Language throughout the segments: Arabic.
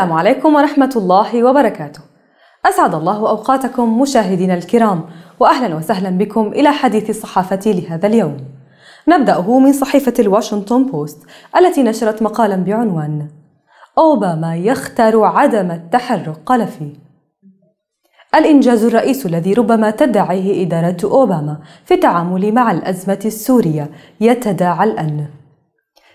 السلام عليكم ورحمة الله وبركاته. أسعد الله أوقاتكم مشاهدينا الكرام، وأهلا وسهلا بكم إلى حديث الصحافة لهذا اليوم. نبدأه من صحيفة الواشنطن بوست التي نشرت مقالا بعنوان: أوباما يختار عدم التحرك قلفي. الإنجاز الرئيس الذي ربما تدعيه إدارة أوباما في التعامل مع الأزمة السورية يتداعى الآن.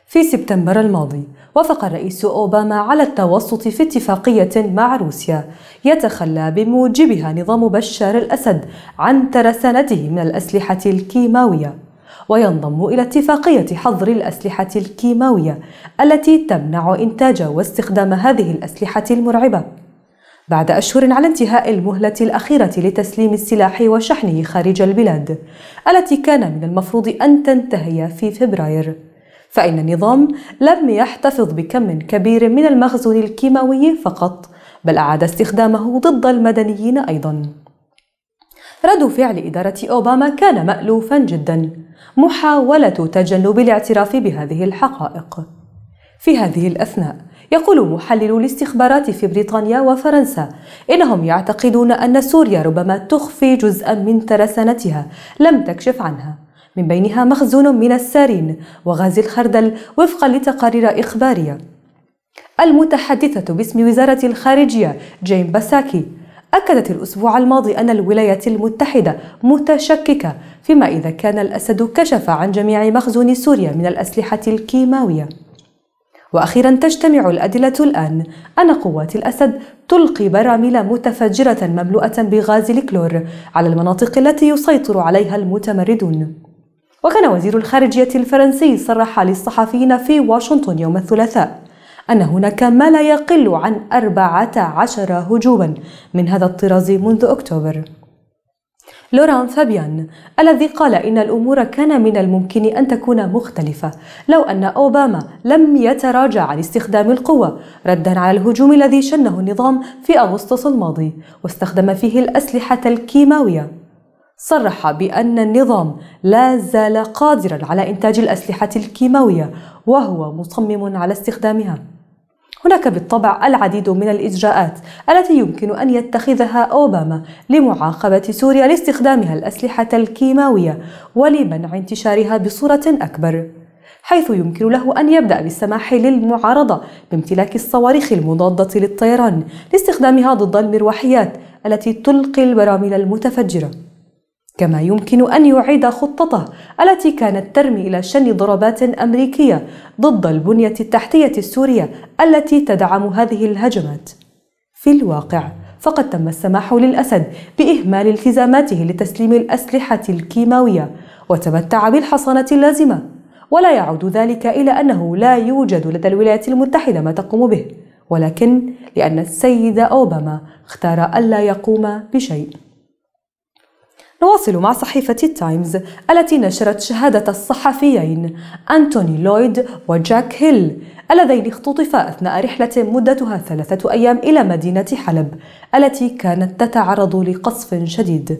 في سبتمبر الماضي وافق الرئيس أوباما على التوسط في اتفاقية مع روسيا يتخلى بموجبها نظام بشار الأسد عن ترسانته من الأسلحة الكيماوية وينضم إلى اتفاقية حظر الأسلحة الكيماوية التي تمنع إنتاج واستخدام هذه الأسلحة المرعبة بعد أشهر على انتهاء المهلة الأخيرة لتسليم السلاح وشحنه خارج البلاد التي كان من المفروض أن تنتهي في فبراير فإن النظام لم يحتفظ بكم كبير من المخزون الكيماوي فقط بل أعاد استخدامه ضد المدنيين أيضا رد فعل إدارة أوباما كان مألوفا جدا محاولة تجنب الاعتراف بهذه الحقائق في هذه الأثناء يقول محللو الاستخبارات في بريطانيا وفرنسا إنهم يعتقدون أن سوريا ربما تخفي جزءا من ترسانتها لم تكشف عنها من بينها مخزون من السارين وغاز الخردل وفقا لتقارير إخبارية المتحدثة باسم وزارة الخارجية جيم باساكي أكدت الأسبوع الماضي أن الولايات المتحدة متشككة فيما إذا كان الأسد كشف عن جميع مخزون سوريا من الأسلحة الكيماوية وأخيرا تجتمع الأدلة الآن أن قوات الأسد تلقي براميل متفجرة مملوءة بغاز الكلور على المناطق التي يسيطر عليها المتمردون وكان وزير الخارجية الفرنسي صرح للصحفيين في واشنطن يوم الثلاثاء أن هناك ما لا يقل عن 14 هجوما من هذا الطراز منذ أكتوبر لوران فابيان الذي قال إن الأمور كان من الممكن أن تكون مختلفة لو أن أوباما لم يتراجع عن استخدام القوة ردا على الهجوم الذي شنه النظام في أغسطس الماضي واستخدم فيه الأسلحة الكيماوية صرح بأن النظام لا زال قادرا على إنتاج الأسلحة الكيماوية وهو مصمم على استخدامها. هناك بالطبع العديد من الإجراءات التي يمكن أن يتخذها أوباما لمعاقبة سوريا لاستخدامها الأسلحة الكيماوية ولمنع انتشارها بصورة أكبر. حيث يمكن له أن يبدأ بالسماح للمعارضة بامتلاك الصواريخ المضادة للطيران لاستخدامها ضد المروحيات التي تلقي البراميل المتفجرة. كما يمكن أن يعيد خطته التي كانت ترمي إلى شن ضربات أمريكية ضد البنية التحتية السورية التي تدعم هذه الهجمات. في الواقع، فقد تم السماح للأسد بإهمال التزاماته لتسليم الأسلحة الكيماوية، وتمتع بالحصانة اللازمة، ولا يعود ذلك إلى أنه لا يوجد لدى الولايات المتحدة ما تقوم به، ولكن لأن السيد أوباما اختار ألا يقوم بشيء. نواصل مع صحيفة التايمز التي نشرت شهادة الصحفيين أنتوني لويد وجاك هيل اللذين اختطفا أثناء رحلة مدتها ثلاثة أيام إلى مدينة حلب التي كانت تتعرض لقصف شديد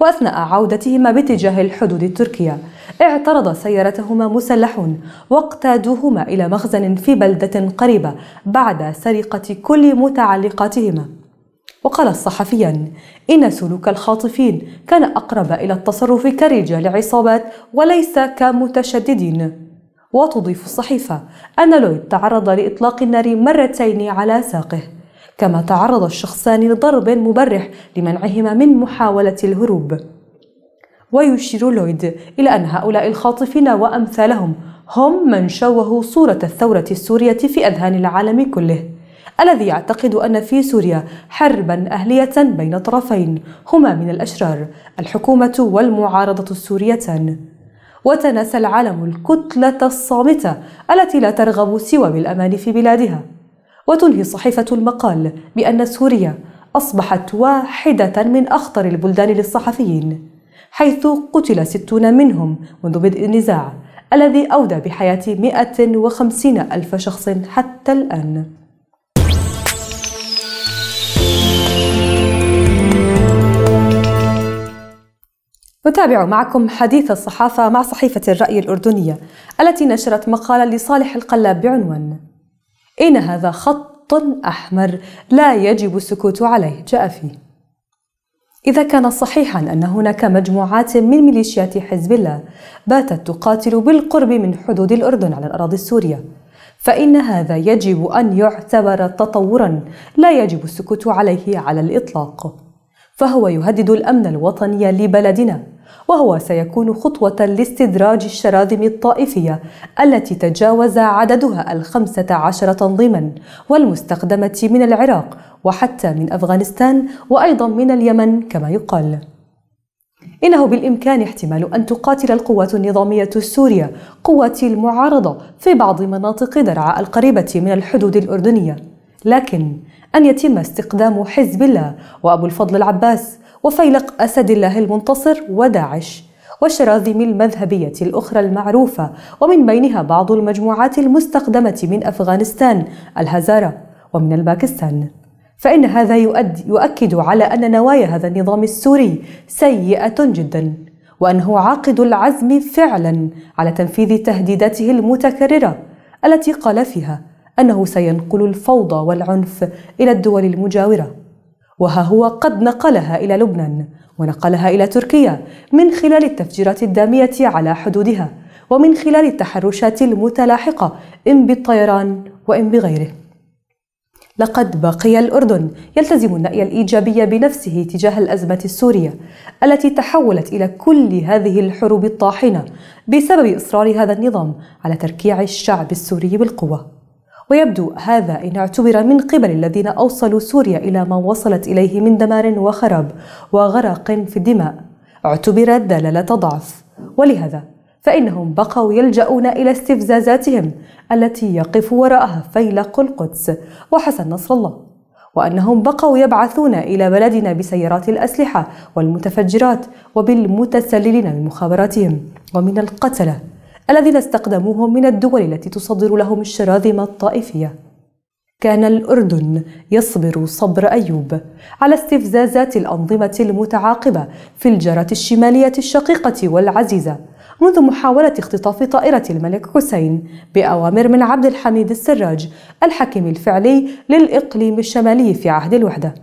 وأثناء عودتهما باتجاه الحدود التركية اعترض سيارتهما مسلحون واقتادوهما إلى مخزن في بلدة قريبة بعد سرقة كل متعلقاتهما وقال الصحفيان إن سلوك الخاطفين كان أقرب إلى التصرف كرجال عصابات وليس كمتشددين وتضيف الصحيفة أن لويد تعرض لإطلاق النار مرتين على ساقه كما تعرض الشخصان لضرب مبرح لمنعهما من محاولة الهروب ويشير لويد إلى أن هؤلاء الخاطفين وأمثالهم هم من شوهوا صورة الثورة السورية في أذهان العالم كله الذي يعتقد أن في سوريا حربا أهلية بين طرفين هما من الأشرار الحكومة والمعارضة السوريتان وتناسى العالم الكتلة الصامتة التي لا ترغب سوى بالأمان في بلادها وتنهي صحيفة المقال بأن سوريا أصبحت واحدة من أخطر البلدان للصحفيين حيث قتل ستون منهم منذ بدء النزاع الذي أودى بحياة 150 ألف شخص حتى الآن نتابع معكم حديث الصحافة مع صحيفة الرأي الأردنية التي نشرت مقالا لصالح القلاب بعنوان إن هذا خط أحمر لا يجب السكوت عليه جاء فيه إذا كان صحيحا أن هناك مجموعات من ميليشيات حزب الله باتت تقاتل بالقرب من حدود الأردن على الأراضي السورية فإن هذا يجب أن يعتبر تطورا لا يجب السكوت عليه على الإطلاق فهو يهدد الأمن الوطني لبلدنا وهو سيكون خطوة لاستدراج الشراذم الطائفية التي تجاوز عددها الخمسة عشر تنظيما والمستخدمة من العراق وحتى من أفغانستان وأيضا من اليمن كما يقال إنه بالإمكان احتمال أن تقاتل القوات النظامية السورية قوات المعارضة في بعض مناطق درعا القريبة من الحدود الأردنية لكن أن يتم استخدام حزب الله وأبو الفضل العباس وفيلق أسد الله المنتصر وداعش وشراذم المذهبية الأخرى المعروفة ومن بينها بعض المجموعات المستخدمة من أفغانستان الهزارة ومن الباكستان فإن هذا يؤدي يؤكد على أن نوايا هذا النظام السوري سيئة جدا وأنه عاقد العزم فعلا على تنفيذ تهديداته المتكررة التي قال فيها أنه سينقل الفوضى والعنف إلى الدول المجاورة وها هو قد نقلها إلى لبنان ونقلها إلى تركيا من خلال التفجيرات الدامية على حدودها ومن خلال التحرشات المتلاحقة إن بالطيران وإن بغيره لقد بقي الأردن يلتزم النأي الإيجابي بنفسه تجاه الأزمة السورية التي تحولت إلى كل هذه الحروب الطاحنة بسبب إصرار هذا النظام على تركيع الشعب السوري بالقوة ويبدو هذا إن اعتبر من قبل الذين أوصلوا سوريا إلى ما وصلت إليه من دمار وخراب وغرق في الدماء اعتبرت دلالة ضعف ولهذا فإنهم بقوا يلجأون إلى استفزازاتهم التي يقف وراءها فيلق القدس وحسن نصر الله وأنهم بقوا يبعثون إلى بلدنا بسيارات الأسلحة والمتفجرات وبالمتسللين من مخابراتهم ومن القتلة الذين استخدموهم من الدول التي تصدر لهم الشراذم الطائفية كان الأردن يصبر صبر أيوب على استفزازات الأنظمة المتعاقبة في الجارة الشمالية الشقيقة والعزيزة منذ محاولة اختطاف طائرة الملك حسين بأوامر من عبد الحميد السراج الحاكم الفعلي للإقليم الشمالي في عهد الوحدة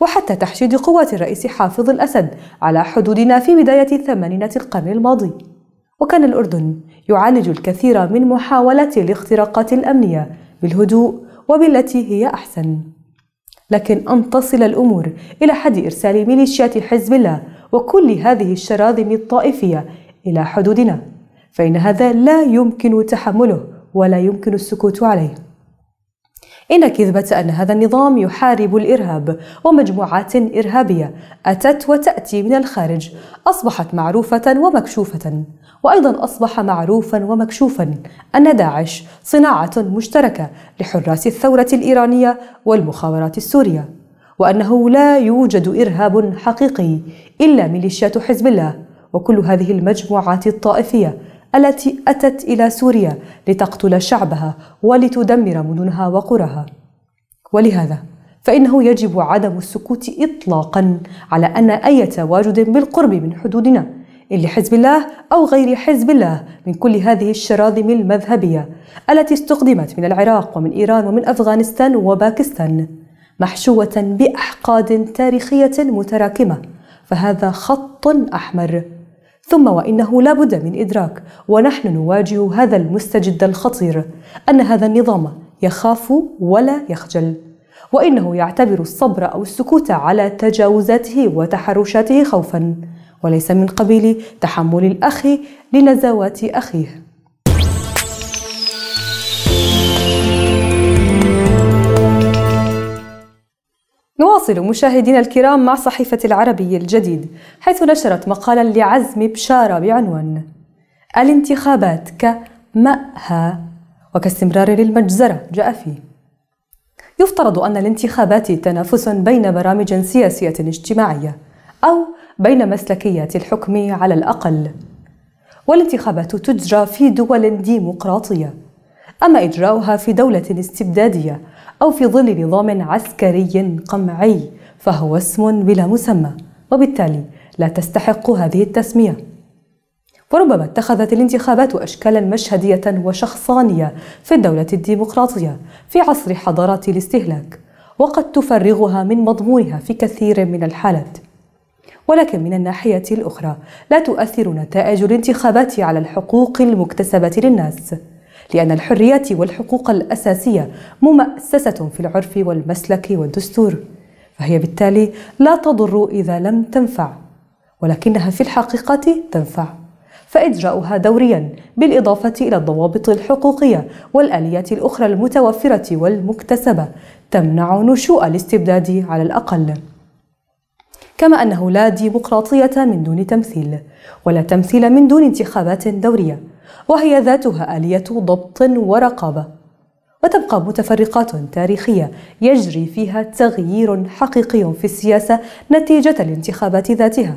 وحتى تحشيد قوات الرئيس حافظ الأسد على حدودنا في بداية الثمانينات القرن الماضي وكان الأردن يعالج الكثير من محاولات الاختراقات الأمنية بالهدوء وبالتي هي أحسن لكن أن تصل الأمور إلى حد إرسال ميليشيات حزب الله وكل هذه الشراذم الطائفية إلى حدودنا فإن هذا لا يمكن تحمله ولا يمكن السكوت عليه إن كذبة أن هذا النظام يحارب الإرهاب ومجموعات إرهابية أتت وتأتي من الخارج أصبحت معروفة ومكشوفة وأيضا أصبح معروفا ومكشوفا أن داعش صناعة مشتركة لحراس الثورة الإيرانية والمخابرات السورية وأنه لا يوجد إرهاب حقيقي إلا ميليشيات حزب الله وكل هذه المجموعات الطائفية التي أتت إلى سوريا لتقتل شعبها ولتدمر مدنها وقراها ولهذا فإنه يجب عدم السكوت إطلاقا على أن أي تواجد بالقرب من حدودنا لحزب الله أو غير حزب الله من كل هذه الشراذم المذهبية التي استخدمت من العراق ومن إيران ومن أفغانستان وباكستان محشوة بأحقاد تاريخية متراكمة فهذا خط أحمر ثم وإنه لا بد من إدراك ونحن نواجه هذا المستجد الخطير أن هذا النظام يخاف ولا يخجل وإنه يعتبر الصبر أو السكوت على تجاوزاته وتحرشاته خوفاً وليس من قبيل تحمل الأخ لنزوات أخيه نواصل مشاهدينا الكرام مع صحيفة العربي الجديد حيث نشرت مقالا لعزم بشارة بعنوان الانتخابات كمأهى وكاستمرار للمجزرة جاء فيه يفترض أن الانتخابات تنافس بين برامج سياسية اجتماعية أو بين مسلكيات الحكم على الأقل والانتخابات تجرى في دول ديمقراطية أما إجراؤها في دولة استبدادية أو في ظل نظام عسكري قمعي فهو اسم بلا مسمى وبالتالي لا تستحق هذه التسمية وربما اتخذت الانتخابات أشكالا مشهدية وشخصانية في الدولة الديمقراطية في عصر حضارات الاستهلاك وقد تفرغها من مضمونها في كثير من الحالات ولكن من الناحية الأخرى لا تؤثر نتائج الانتخابات على الحقوق المكتسبة للناس لأن الحريات والحقوق الأساسية ممأسسة في العرف والمسلك والدستور فهي بالتالي لا تضر إذا لم تنفع ولكنها في الحقيقة تنفع فإجراؤها دوريا بالإضافة إلى الضوابط الحقوقية والآليات الأخرى المتوفرة والمكتسبة تمنع نشوء الاستبداد على الأقل كما أنه لا ديمقراطية من دون تمثيل ولا تمثيل من دون انتخابات دورية وهي ذاتها آلية ضبط ورقابة وتبقى متفرقات تاريخية يجري فيها تغيير حقيقي في السياسة نتيجة الانتخابات ذاتها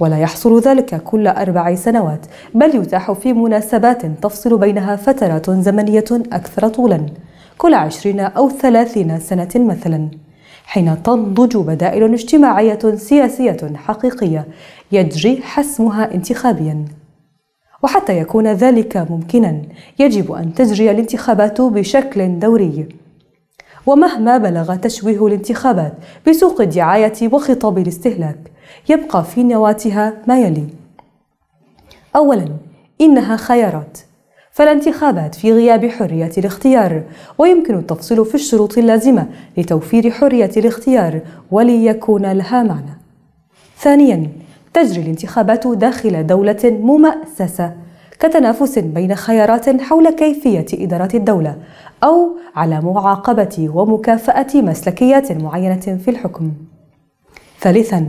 ولا يحصل ذلك كل أربع سنوات بل يتاح في مناسبات تفصل بينها فترات زمنية أكثر طولاً كل عشرين أو ثلاثين سنة مثلاً حين تنضج بدائل اجتماعية سياسية حقيقية يجري حسمها انتخابيا وحتى يكون ذلك ممكنا يجب أن تجري الانتخابات بشكل دوري ومهما بلغ تشويه الانتخابات بسوق الدعاية وخطاب الاستهلاك يبقى في نواتها ما يلي أولا إنها خيارات فالانتخابات في غياب حرية الاختيار ويمكن التفصيل في الشروط اللازمة لتوفير حرية الاختيار وليكون لها معنى ثانيا تجري الانتخابات داخل دولة ممأسسة كتنافس بين خيارات حول كيفية إدارة الدولة أو على معاقبة ومكافأة مسلكيات معينة في الحكم. ثالثاً،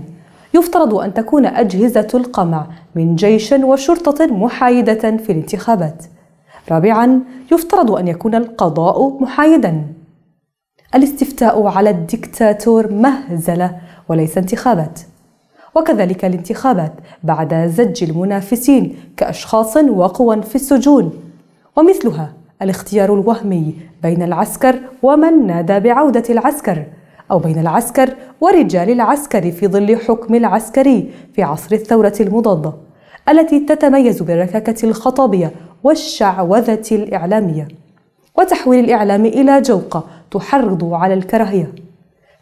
يفترض أن تكون أجهزة القمع من جيش وشرطة محايدة في الانتخابات. رابعا يفترض أن يكون القضاء محايدا الاستفتاء على الدكتاتور مهزلة وليس انتخابات وكذلك الانتخابات بعد زج المنافسين كأشخاص وقوى في السجون ومثلها الاختيار الوهمي بين العسكر ومن نادى بعودة العسكر أو بين العسكر ورجال العسكر في ظل حكم العسكري في عصر الثورة المضادة التي تتميز بالركاكة الخطابية والشعوذة الإعلامية وتحويل الإعلام إلى جوقة تحرض على الكراهية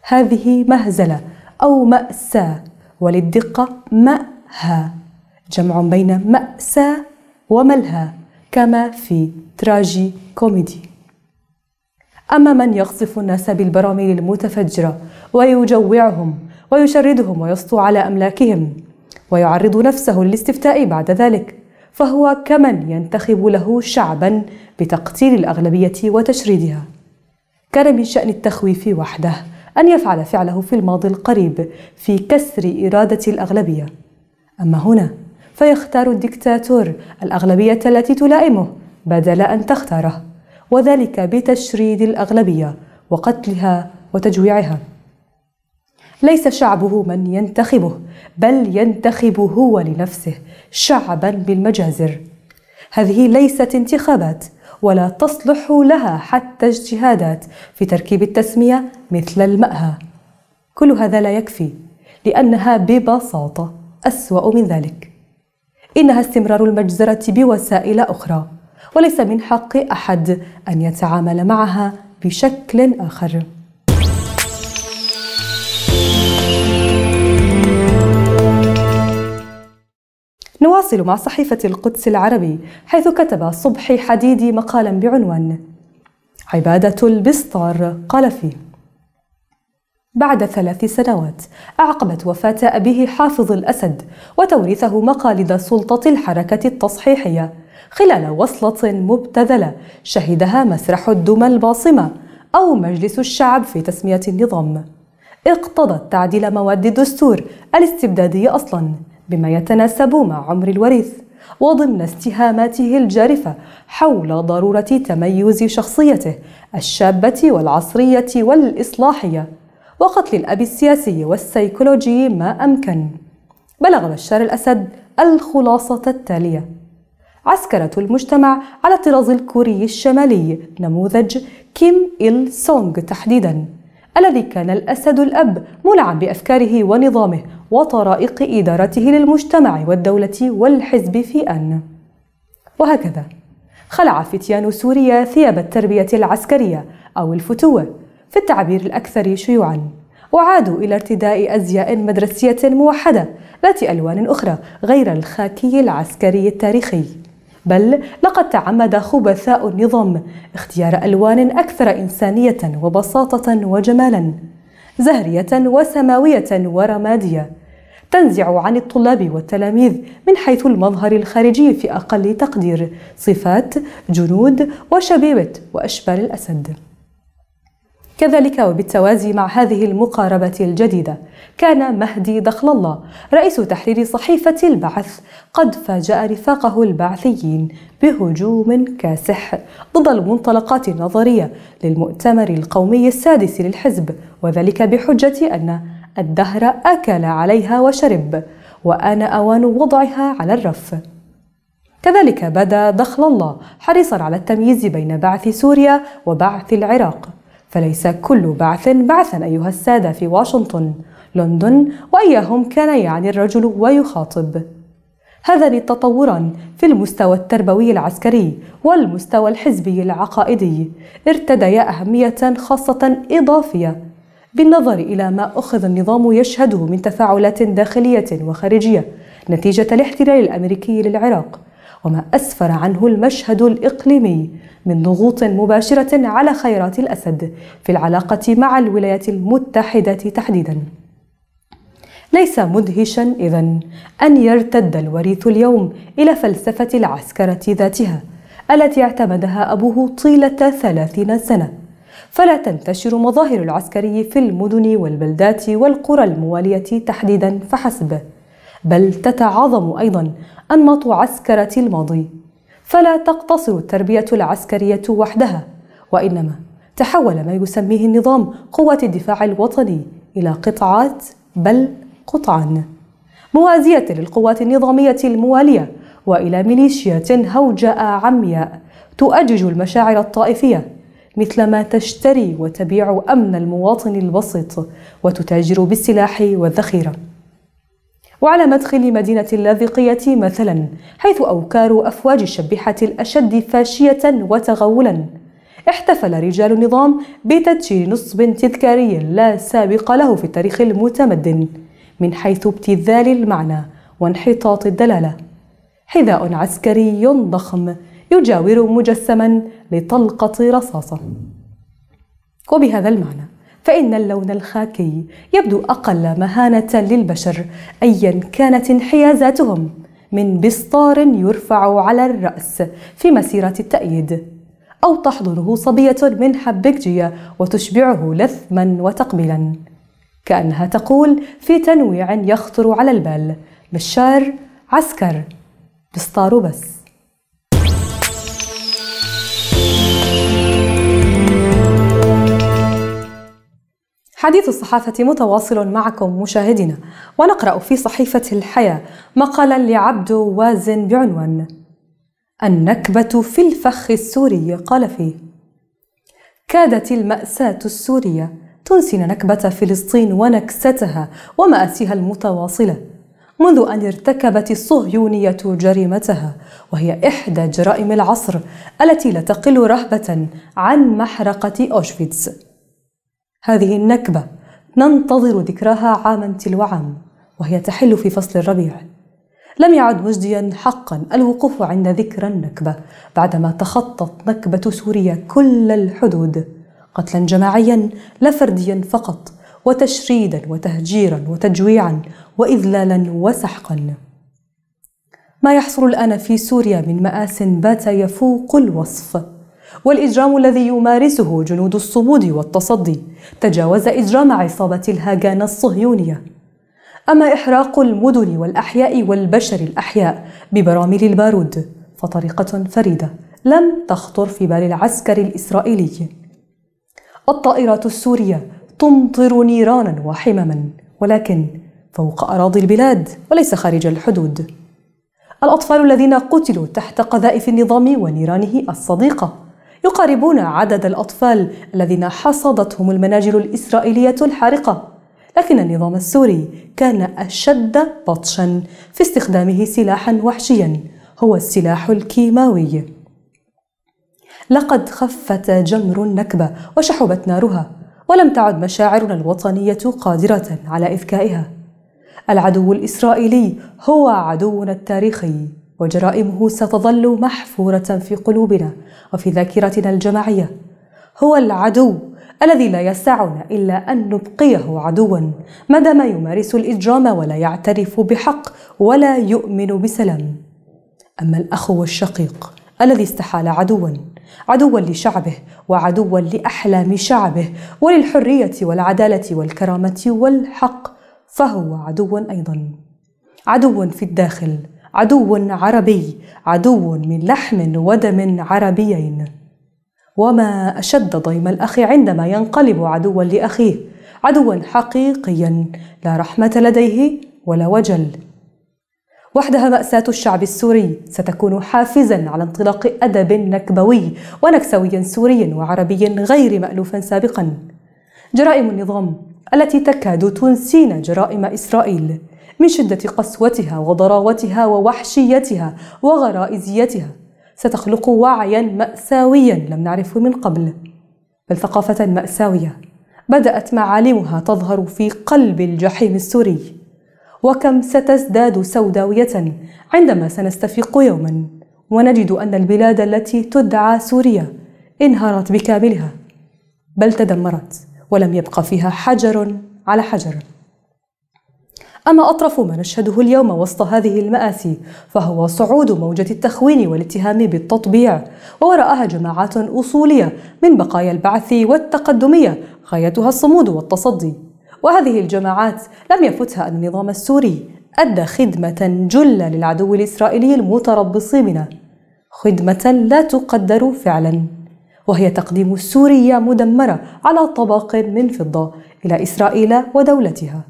هذه مهزلة أو مأساة وللدقة مأها جمع بين مأساة وملهى كما في تراجي كوميدي أما من يقصف الناس بالبراميل المتفجرة ويجوعهم ويشردهم ويسطو على أملاكهم ويعرض نفسه للاستفتاء بعد ذلك فهو كمن ينتخب له شعبا بتقتيل الاغلبيه وتشريدها كان من شان التخويف وحده ان يفعل فعله في الماضي القريب في كسر اراده الاغلبيه اما هنا فيختار الدكتاتور الاغلبيه التي تلائمه بدل ان تختاره وذلك بتشريد الاغلبيه وقتلها وتجويعها ليس شعبه من ينتخبه بل ينتخب هو لنفسه شعبا بالمجازر هذه ليست انتخابات ولا تصلح لها حتى اجتهادات في تركيب التسميه مثل الماهى كل هذا لا يكفي لانها ببساطه اسوا من ذلك انها استمرار المجزره بوسائل اخرى وليس من حق احد ان يتعامل معها بشكل اخر نواصل مع صحيفة القدس العربي حيث كتب صبحي حديدي مقالا بعنوان عبادة البسطار قال فيه بعد ثلاث سنوات أعقبت وفاة أبيه حافظ الأسد وتوريثه مقاليد سلطة الحركة التصحيحية خلال وصلة مبتذلة شهدها مسرح الدمى الباصمة أو مجلس الشعب في تسمية النظام اقتضت تعديل مواد الدستور الاستبدادية أصلاً بما يتناسب مع عمر الوريث وضمن استهاماته الجارفة حول ضرورة تميز شخصيته الشابة والعصرية والإصلاحية وقتل الأب السياسي والسيكولوجي ما أمكن بلغ بشار الأسد الخلاصة التالية عسكرة المجتمع على الطراز الكوري الشمالي نموذج كيم إل سونغ تحديداً الذي كان الأسد الأب مولعا بأفكاره ونظامه وطرائق إدارته للمجتمع والدولة والحزب في أن وهكذا خلع فتيان سوريا ثياب التربية العسكرية أو الفتوة في التعبير الأكثر شيوعا وعادوا إلى ارتداء أزياء مدرسية موحدة ذات ألوان أخرى غير الخاكي العسكري التاريخي بل لقد تعمد خبثاء النظام اختيار الوان اكثر انسانيه وبساطه وجمالا زهريه وسماويه ورماديه تنزع عن الطلاب والتلاميذ من حيث المظهر الخارجي في اقل تقدير صفات جنود وشبيبه واشبال الاسد كذلك وبالتوازي مع هذه المقاربة الجديدة كان مهدي دخل الله رئيس تحرير صحيفة البعث قد فاجأ رفاقه البعثيين بهجوم كاسح ضد المنطلقات النظرية للمؤتمر القومي السادس للحزب وذلك بحجة أن الدهر أكل عليها وشرب وآن أوان وضعها على الرف كذلك بدا دخل الله حريصا على التمييز بين بعث سوريا وبعث العراق فليس كل بعث بعثا أيها السادة في واشنطن لندن وإياهم كان يعني الرجل ويخاطب هذان تطوران في المستوى التربوي العسكري والمستوى الحزبي العقائدي ارتديا أهمية خاصة إضافية بالنظر إلى ما أخذ النظام يشهده من تفاعلات داخلية وخارجية نتيجة الاحتلال الأمريكي للعراق وما أسفر عنه المشهد الإقليمي من ضغوط مباشرة على خيرات الأسد في العلاقة مع الولايات المتحدة تحديداً. ليس مدهشا إذا أن يرتد الوريث اليوم إلى فلسفة العسكرة ذاتها التي اعتمدها أبوه طيلة ثلاثين سنة فلا تنتشر مظاهر العسكري في المدن والبلدات والقرى الموالية تحديدا فحسب بل تتعاظم أيضا أنماط عسكرة الماضي فلا تقتصر التربية العسكرية وحدها وإنما تحول ما يسميه النظام قوة الدفاع الوطني إلى قطعات بل قطعان موازية للقوات النظامية الموالية وإلى ميليشيات هوجاء عمياء تؤجج المشاعر الطائفية مثلما تشتري وتبيع أمن المواطن البسيط وتتاجر بالسلاح والذخيره وعلى مدخل مدينة اللاذقية مثلا حيث أوكار أفواج الشبيحة الأشد فاشية وتغولا احتفل رجال النظام بتدشين نصب تذكاري لا سابق له في التاريخ المتمدن من حيث ابتذال المعنى وانحطاط الدلالة حذاء عسكري ضخم يجاور مجسما لطلقة رصاصة وبهذا المعنى فإن اللون الخاكي يبدو أقل مهانة للبشر أيا كانت انحيازاتهم من بسطار يرفع على الرأس في مسيرة التأييد أو تحضنه صبية من حبكجية وتشبعه لثما وتقبيلا كأنها تقول في تنويع يخطر على البال بشار عسكر بسطار بس حديث الصحافة متواصل معكم مشاهدينا ونقرأ في صحيفة الحياة مقالا لعبد وازن بعنوان النكبة في الفخ السوري قال فيه كادت المأساة السورية تنسن نكبة فلسطين ونكستها ومآسيها المتواصلة منذ أن ارتكبت الصهيونية جريمتها وهي إحدى جرائم العصر التي لا تقل رهبة عن محرقة أوشفيتز هذه النكبة ننتظر ذكراها عاما تلو عام وهي تحل في فصل الربيع لم يعد مجديا حقا الوقوف عند ذكرى النكبة بعدما تخطت نكبة سوريا كل الحدود قتلا جماعيا لا فرديا فقط وتشريدا وتهجيرا وتجويعا واذلالا وسحقا ما يحصل الان في سوريا من ماس بات يفوق الوصف والإجرام الذي يمارسه جنود الصمود والتصدي تجاوز إجرام عصابة الهاجان الصهيونية أما إحراق المدن والأحياء والبشر الأحياء ببراميل البارود فطريقة فريدة لم تخطر في بال العسكر الإسرائيلي الطائرات السورية تمطر نيرانا وحمما ولكن فوق أراضي البلاد وليس خارج الحدود الأطفال الذين قتلوا تحت قذائف النظام ونيرانه الصديقة يقاربون عدد الأطفال الذين حصدتهم المناجر الإسرائيلية الحارقة لكن النظام السوري كان أشد بطشا في استخدامه سلاحا وحشيا هو السلاح الكيماوي لقد خفت جمر النكبة وشحبت نارها ولم تعد مشاعرنا الوطنية قادرة على إذكائها العدو الإسرائيلي هو عدونا التاريخي وجرائمه ستظل محفورة في قلوبنا وفي ذاكرتنا الجماعية هو العدو الذي لا يسعنا إلا أن نبقيه عدوا ما دام يمارس الإجرام ولا يعترف بحق ولا يؤمن بسلام أما الأخ والشقيق الذي استحال عدوا عدوا لشعبه وعدوا لأحلام شعبه وللحرية والعدالة والكرامة والحق فهو عدو أيضا عدو في الداخل عدو عربي عدو من لحم ودم عربيين وما اشد ضيم الاخ عندما ينقلب عدوا لاخيه عدوا حقيقيا لا رحمه لديه ولا وجل وحدها مأساة الشعب السوري ستكون حافزا على انطلاق أدب نكبوي ونكسوي سوري وعربي غير مألوف سابقا جرائم النظام التي تكاد تنسينا جرائم إسرائيل من شدة قسوتها وضراوتها ووحشيتها وغرائزيتها ستخلق وعيا مأساويا لم نعرفه من قبل بل ثقافة مأساوية بدأت معالمها تظهر في قلب الجحيم السوري وكم ستزداد سوداوية عندما سنستفيق يوما ونجد أن البلاد التي تدعى سوريا انهارت بكاملها بل تدمرت ولم يبق فيها حجر على حجر أما أطرف ما نشهده اليوم وسط هذه المآسي فهو صعود موجة التخوين والاتهام بالتطبيع ووراءها جماعات أصولية من بقايا البعث والتقدمية غايتها الصمود والتصدي وهذه الجماعات لم يفتها أن النظام السوري أدى خدمة جلة للعدو الإسرائيلي المتربص بنا خدمة لا تقدر فعلا وهي تقديم سوريا مدمرة على طبق من فضة إلى إسرائيل ودولتها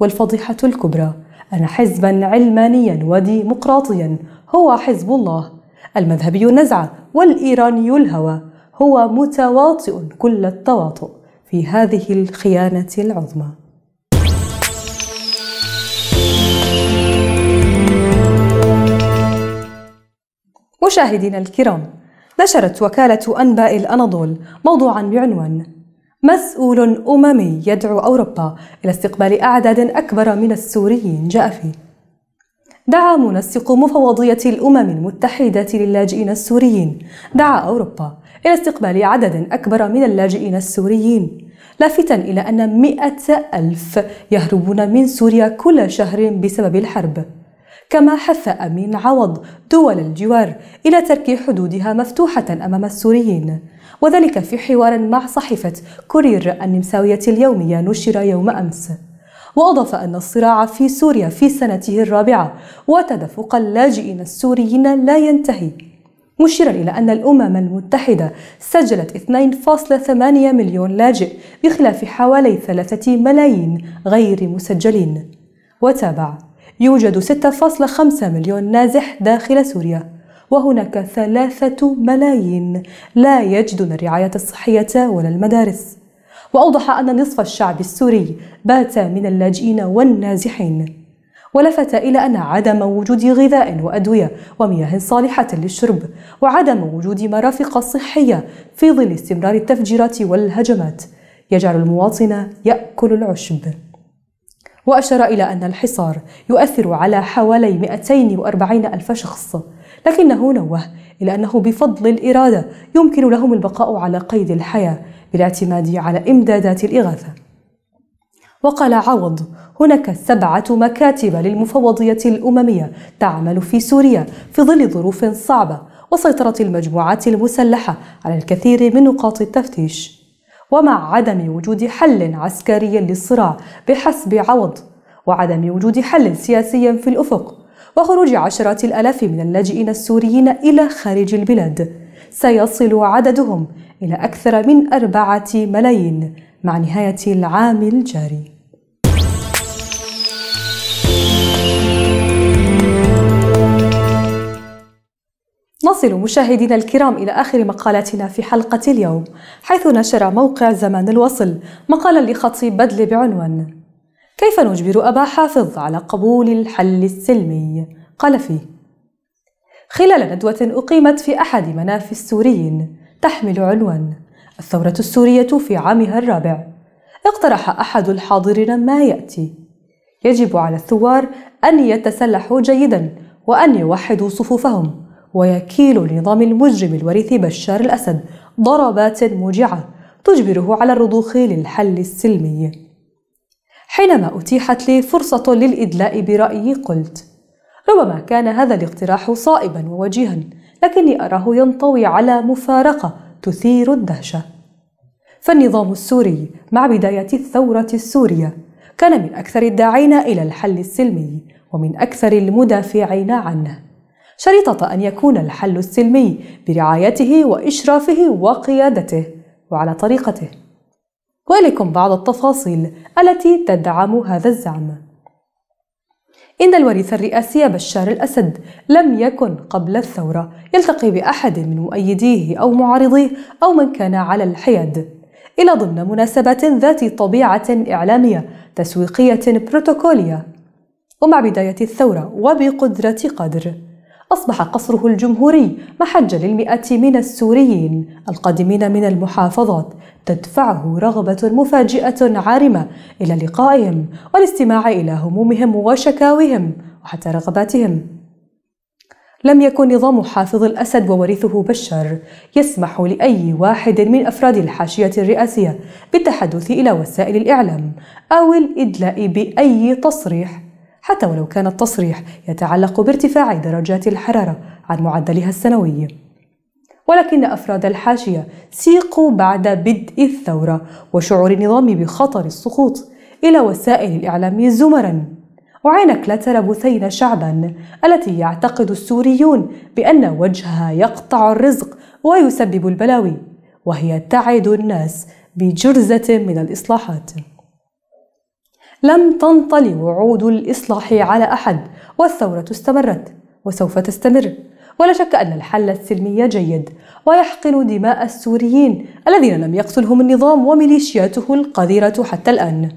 والفضيحة الكبرى أن حزبا علمانيا وديمقراطيا هو حزب الله المذهبي النزعة والإيراني الهوى هو متواطئ كل التواطؤ في هذه الخيانة العظمى مشاهدينا الكرام نشرت وكالة أنباء الأناضول موضوعا بعنوان مسؤول أممي يدعو أوروبا إلى استقبال أعداد أكبر من السوريين جاء فيه دعا منسق مفوضية الأمم المتحدة للاجئين السوريين دعا أوروبا إلى استقبال عدد أكبر من اللاجئين السوريين لافتا إلى أن مئة ألف يهربون من سوريا كل شهر بسبب الحرب كما حث أمين عوض دول الجوار إلى ترك حدودها مفتوحة أمام السوريين وذلك في حوار مع صحيفة كورير النمساوية اليومية نشر يوم أمس وأضاف أن الصراع في سوريا في سنته الرابعة وتدفق اللاجئين السوريين لا ينتهي مشيرا إلى أن الأمم المتحدة سجلت 2.8 مليون لاجئ بخلاف حوالي 3 ملايين غير مسجلين وتابع يوجد 6.5 مليون نازح داخل سوريا وهناك ثلاثة ملايين لا يجدون الرعاية الصحية ولا المدارس وأوضح أن نصف الشعب السوري بات من اللاجئين والنازحين ولفت إلى أن عدم وجود غذاء وأدوية ومياه صالحة للشرب وعدم وجود مرافق صحية في ظل استمرار التفجيرات والهجمات يجعل المواطن يأكل العشب وأشار إلى أن الحصار يؤثر على حوالي 240 ألف شخص لكنه نوه إلى أنه بفضل الإرادة يمكن لهم البقاء على قيد الحياة بالاعتماد على إمدادات الإغاثة وقال عوض هناك سبعة مكاتب للمفوضية الأممية تعمل في سوريا في ظل ظروف صعبة وسيطرة المجموعات المسلحة على الكثير من نقاط التفتيش ومع عدم وجود حل عسكري للصراع بحسب عوض وعدم وجود حل سياسي في الأفق وخروج عشرات الآلاف من اللاجئين السوريين إلى خارج البلاد سيصل عددهم إلى أكثر من أربعة ملايين مع نهاية العام الجاري نصل مشاهدينا الكرام إلى آخر مقالاتنا في حلقة اليوم حيث نشر موقع زمان الوصل مقالا لخطيب بدل بعنوان كيف نجبر أبا حافظ على قبول الحل السلمي؟ قال فيه خلال ندوة أقيمت في أحد منافي السوريين تحمل عنوان الثورة السورية في عامها الرابع اقترح أحد الحاضرين ما يأتي يجب على الثوار أن يتسلحوا جيدا وأن يوحدوا صفوفهم ويكيلوا نظام المجرم الوريث بشار الأسد ضربات موجعة تجبره على الرضوخ للحل السلمي حينما أتيحت لي فرصة للإدلاء برأيي قلت: ربما كان هذا الاقتراح صائبا ووجيها، لكني أراه ينطوي على مفارقة تثير الدهشة. فالنظام السوري مع بداية الثورة السورية كان من أكثر الداعين إلى الحل السلمي ومن أكثر المدافعين عنه. شريطة أن يكون الحل السلمي برعايته وإشرافه وقيادته وعلى طريقته. ولكم بعض التفاصيل التي تدعم هذا الزعم إن الوريث الرئاسي بشار الأسد لم يكن قبل الثورة يلتقي بأحد من مؤيديه أو معارضيه أو من كان على الحياد إلى ضمن مناسبات ذات طبيعة إعلامية تسويقية بروتوكولية ومع بداية الثورة وبقدرة قدر أصبح قصره الجمهوري محج للمئات من السوريين القادمين من المحافظات تدفعه رغبة مفاجئة عارمة إلى لقائهم والاستماع إلى همومهم وشكاوهم وحتى رغباتهم لم يكن نظام حافظ الأسد وورثه بشار يسمح لأي واحد من أفراد الحاشية الرئاسية بالتحدث إلى وسائل الإعلام أو الإدلاء بأي تصريح حتى ولو كان التصريح يتعلق بارتفاع درجات الحرارة عن معدلها السنوي ولكن أفراد الحاشية سيقوا بعد بدء الثورة وشعور النظام بخطر السقوط إلى وسائل الإعلام زمرا وعينك لا ترى شعبا التي يعتقد السوريون بأن وجهها يقطع الرزق ويسبب البلاوي وهي تعد الناس بجرزة من الإصلاحات لم تنطلي وعود الإصلاح على أحد والثورة استمرت وسوف تستمر ولا شك أن الحل السلمي جيد ويحقن دماء السوريين الذين لم يقتلهم النظام وميليشياته القذرة حتى الآن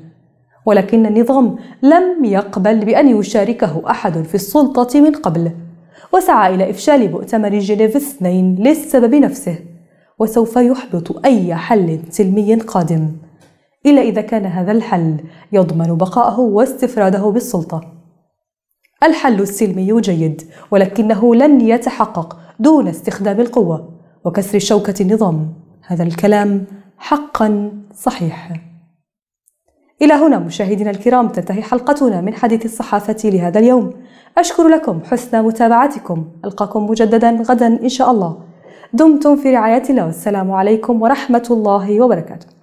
ولكن النظام لم يقبل بأن يشاركه أحد في السلطة من قبل وسعى إلى إفشال مؤتمر جنيف اثنين للسبب نفسه وسوف يحبط أي حل سلمي قادم إلا إذا كان هذا الحل يضمن بقاءه واستفراده بالسلطة. الحل السلمي جيد، ولكنه لن يتحقق دون استخدام القوة وكسر شوكة النظام. هذا الكلام حقا صحيح. إلى هنا مشاهدينا الكرام تنتهي حلقتنا من حديث الصحافة لهذا اليوم. أشكر لكم حسن متابعتكم. ألقاكم مجددا غدا إن شاء الله. دمتم في رعاية الله والسلام عليكم ورحمة الله وبركاته.